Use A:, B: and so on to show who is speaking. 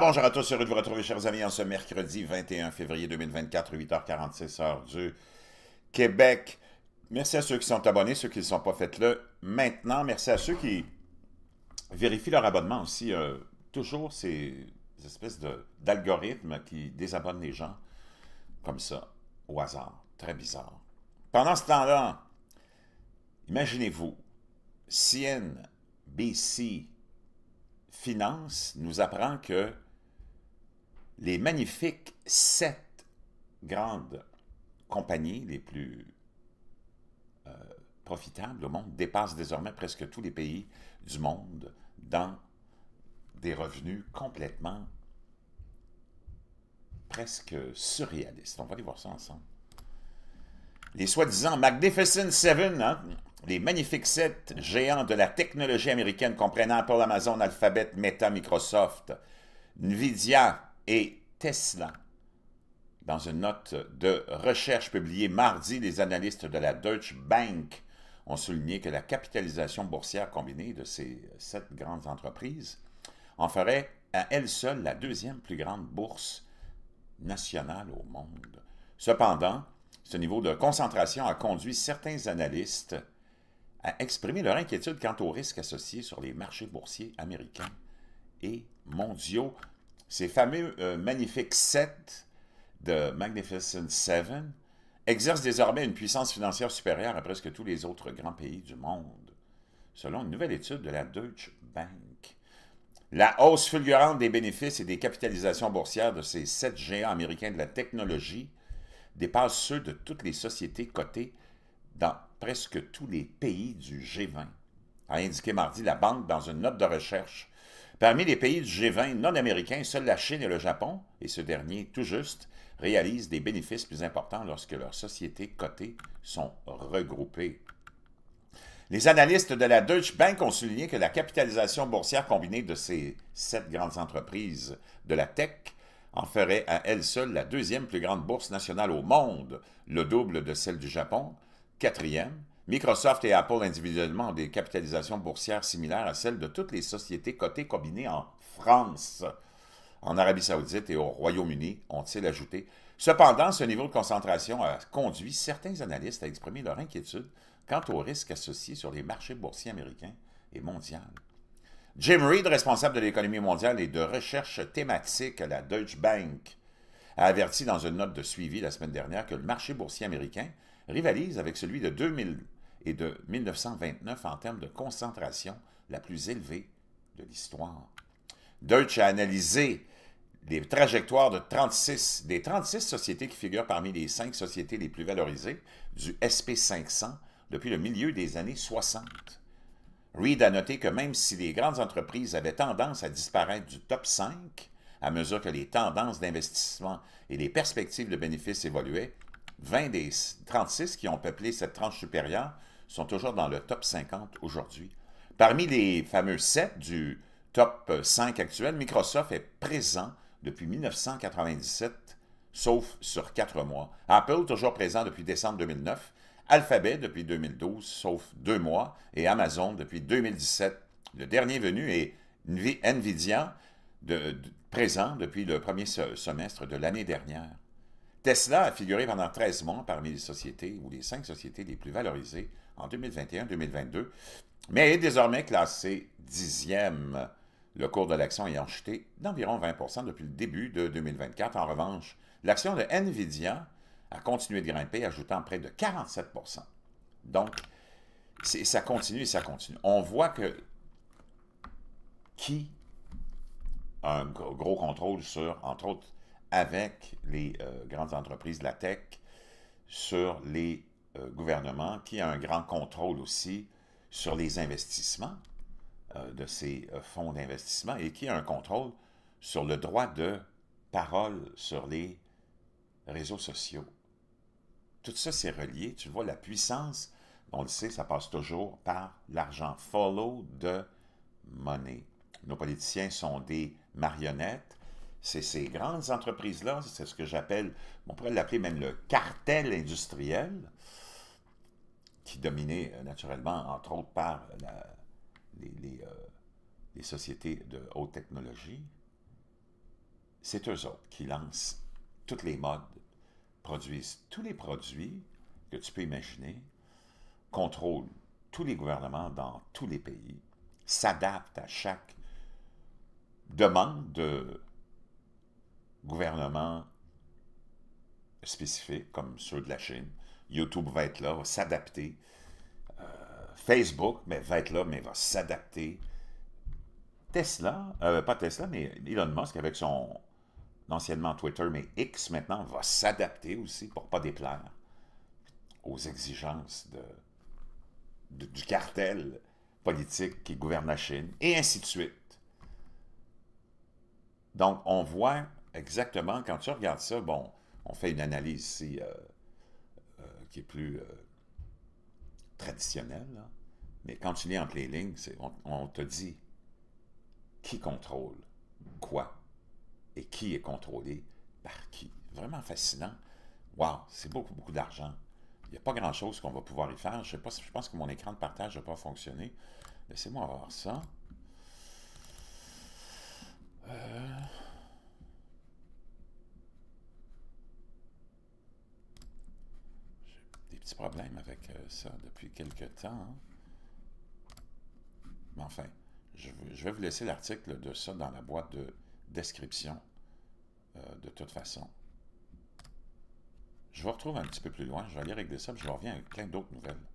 A: bonjour à tous, heureux de vous retrouver chers amis en ce mercredi 21 février 2024, 8h46 heure du Québec. Merci à ceux qui sont abonnés, ceux qui ne sont pas faites le. maintenant. Merci à ceux qui vérifient leur abonnement aussi. Euh, toujours ces espèces d'algorithmes qui désabonnent les gens comme ça, au hasard. Très bizarre. Pendant ce temps-là, imaginez-vous, CNBC Finance nous apprend que les magnifiques sept grandes compagnies les plus euh, profitables au monde dépassent désormais presque tous les pays du monde dans des revenus complètement presque surréalistes. On va aller voir ça ensemble. Les soi-disant Magnificent Seven, hein? les magnifiques sept géants de la technologie américaine comprenant Apple, Amazon, Alphabet, Meta, Microsoft, Nvidia, et Tesla. Dans une note de recherche publiée mardi, les analystes de la Deutsche Bank ont souligné que la capitalisation boursière combinée de ces sept grandes entreprises en ferait à elle seule la deuxième plus grande bourse nationale au monde. Cependant, ce niveau de concentration a conduit certains analystes à exprimer leur inquiétude quant aux risques associés sur les marchés boursiers américains et mondiaux. Ces fameux euh, magnifiques 7 de Magnificent Seven exercent désormais une puissance financière supérieure à presque tous les autres grands pays du monde, selon une nouvelle étude de la Deutsche Bank. La hausse fulgurante des bénéfices et des capitalisations boursières de ces sept géants américains de la technologie dépasse ceux de toutes les sociétés cotées dans presque tous les pays du G20, a indiqué mardi la banque dans une note de recherche Parmi les pays du G20 non américains, seuls la Chine et le Japon, et ce dernier tout juste, réalisent des bénéfices plus importants lorsque leurs sociétés cotées sont regroupées. Les analystes de la Deutsche Bank ont souligné que la capitalisation boursière combinée de ces sept grandes entreprises de la tech en ferait à elle seule la deuxième plus grande bourse nationale au monde, le double de celle du Japon, quatrième, Microsoft et Apple individuellement ont des capitalisations boursières similaires à celles de toutes les sociétés cotées combinées en France. En Arabie saoudite et au Royaume-Uni, ont-ils ajouté. Cependant, ce niveau de concentration a conduit certains analystes à exprimer leur inquiétude quant aux risques associés sur les marchés boursiers américains et mondiaux. Jim Reed, responsable de l'économie mondiale et de recherche thématique à la Deutsche Bank, a averti dans une note de suivi la semaine dernière que le marché boursier américain rivalise avec celui de 2000, et de 1929 en termes de concentration la plus élevée de l'histoire. Deutsch a analysé les trajectoires de 36, des 36 sociétés qui figurent parmi les cinq sociétés les plus valorisées du SP500 depuis le milieu des années 60. Reed a noté que même si les grandes entreprises avaient tendance à disparaître du top 5, à mesure que les tendances d'investissement et les perspectives de bénéfices évoluaient, 20 des 36 qui ont peuplé cette tranche supérieure sont toujours dans le top 50 aujourd'hui. Parmi les fameux 7 du top 5 actuel, Microsoft est présent depuis 1997, sauf sur 4 mois. Apple, toujours présent depuis décembre 2009. Alphabet depuis 2012, sauf 2 mois. Et Amazon depuis 2017. Le dernier venu est NVIDIA, présent depuis le premier semestre de l'année dernière. Tesla a figuré pendant 13 mois parmi les sociétés ou les cinq sociétés les plus valorisées en 2021-2022, mais est désormais classé dixième, le cours de l'action ayant chuté d'environ 20 depuis le début de 2024. En revanche, l'action de Nvidia a continué de grimper, ajoutant près de 47 Donc, ça continue et ça continue. On voit que qui a un gros contrôle sur, entre autres, avec les euh, grandes entreprises de la tech sur les euh, gouvernements, qui a un grand contrôle aussi sur les investissements euh, de ces fonds d'investissement et qui a un contrôle sur le droit de parole sur les réseaux sociaux. Tout ça, c'est relié. Tu vois, la puissance, on le sait, ça passe toujours par l'argent. Follow de money. Nos politiciens sont des marionnettes c'est ces grandes entreprises-là, c'est ce que j'appelle, on pourrait l'appeler même le cartel industriel, qui dominait euh, naturellement, entre autres, par les, euh, les, sociétés de haute technologie. C'est eux autres qui lancent toutes les modes, produisent tous les produits que tu peux imaginer, contrôlent tous les gouvernements dans tous les pays, s'adaptent à chaque demande de gouvernement spécifique, comme ceux de la Chine. YouTube va être là, va s'adapter. Euh, Facebook mais, ben, va être là, mais va s'adapter. Tesla, euh, pas Tesla, mais Elon Musk avec son anciennement Twitter, mais X maintenant va s'adapter aussi pour ne pas déplaire aux exigences du cartel politique qui gouverne la Chine, et ainsi de suite. Donc, on voit exactement, quand tu regardes ça, bon, on fait une analyse ici euh, euh, qui est plus euh, traditionnelle, mais quand tu lis entre les lignes, on, te dit qui contrôle quoi et qui est contrôlé par qui. Vraiment fascinant. Waouh, c'est beaucoup, beaucoup d'argent. Il n'y a pas grand-chose qu'on va pouvoir y faire. Je, sais pas, je pense que mon écran de partage n'a pas fonctionné. Laissez-moi voir ça. Euh... petit problème avec euh, ça depuis quelques temps. Hein. Mais enfin, je, vais vous laisser l'article de ça dans la boîte de description, euh, de toute façon. Je vous retrouve un petit peu plus loin, je vais aller régler ça, puis je reviens avec plein d'autres nouvelles.